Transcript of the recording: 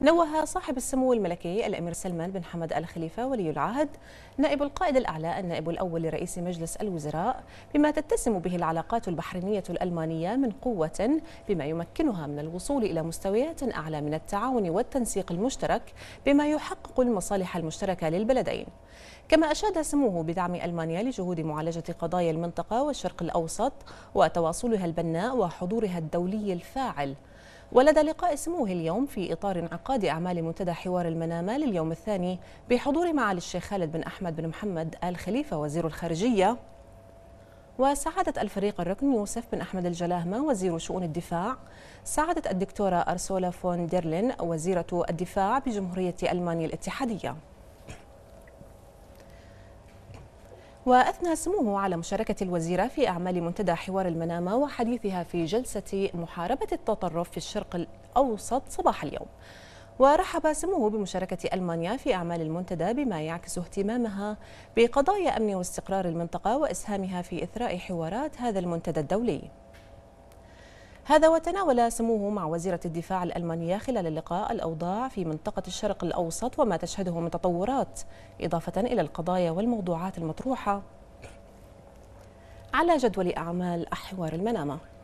نوه صاحب السمو الملكي الأمير سلمان بن حمد آل خليفة ولي العهد نائب القائد الأعلى النائب الأول لرئيس مجلس الوزراء بما تتسم به العلاقات البحرينية الألمانية من قوة بما يمكنها من الوصول إلى مستويات أعلى من التعاون والتنسيق المشترك بما يحقق المصالح المشتركة للبلدين كما أشاد سموه بدعم ألمانيا لجهود معالجة قضايا المنطقة والشرق الأوسط وتواصلها البناء وحضورها الدولي الفاعل ولدى لقاء سموه اليوم في إطار انعقاد أعمال منتدى حوار المنامة لليوم الثاني بحضور معالي الشيخ خالد بن أحمد بن محمد آل خليفة وزير الخارجية وسعادة الفريق الركن يوسف بن أحمد الجلاهمة وزير شؤون الدفاع سعادة الدكتورة أرسولا فون ديرلين وزيرة الدفاع بجمهورية ألمانيا الاتحادية وأثنى سموه على مشاركة الوزيرة في أعمال منتدى حوار المنامة وحديثها في جلسة محاربة التطرف في الشرق الأوسط صباح اليوم ورحب سموه بمشاركة ألمانيا في أعمال المنتدى بما يعكس اهتمامها بقضايا أمن واستقرار المنطقة وإسهامها في إثراء حوارات هذا المنتدى الدولي هذا وتناول سموه مع وزيرة الدفاع الألمانية خلال اللقاء الأوضاع في منطقة الشرق الأوسط وما تشهده من تطورات إضافة إلى القضايا والموضوعات المطروحة على جدول أعمال أحوار المنامة